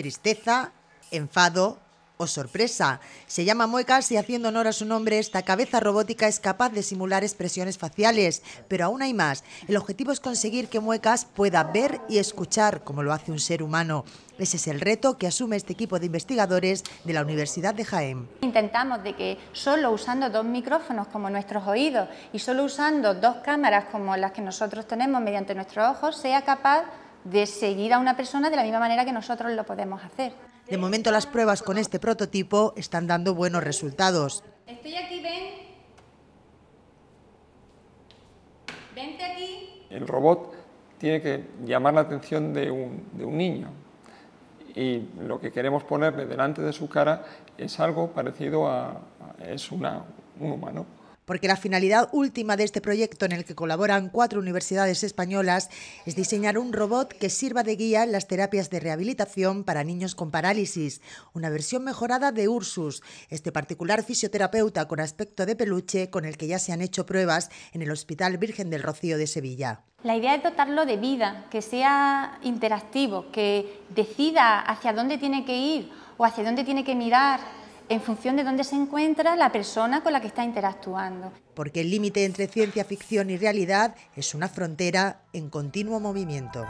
tristeza, enfado o sorpresa. Se llama muecas y haciendo honor a su nombre, esta cabeza robótica es capaz de simular expresiones faciales. Pero aún hay más. El objetivo es conseguir que muecas pueda ver y escuchar como lo hace un ser humano. Ese es el reto que asume este equipo de investigadores de la Universidad de Jaén. Intentamos de que solo usando dos micrófonos como nuestros oídos y solo usando dos cámaras como las que nosotros tenemos mediante nuestros ojos sea capaz de seguir a una persona de la misma manera que nosotros lo podemos hacer. De momento las pruebas con este prototipo están dando buenos resultados. Estoy aquí, ven. Vente aquí. El robot tiene que llamar la atención de un, niño y lo que queremos ponerle delante de su cara es algo parecido a, es una, un humano porque la finalidad última de este proyecto en el que colaboran cuatro universidades españolas es diseñar un robot que sirva de guía en las terapias de rehabilitación para niños con parálisis, una versión mejorada de Ursus, este particular fisioterapeuta con aspecto de peluche con el que ya se han hecho pruebas en el Hospital Virgen del Rocío de Sevilla. La idea es dotarlo de vida, que sea interactivo, que decida hacia dónde tiene que ir o hacia dónde tiene que mirar en función de dónde se encuentra la persona con la que está interactuando. Porque el límite entre ciencia ficción y realidad es una frontera en continuo movimiento.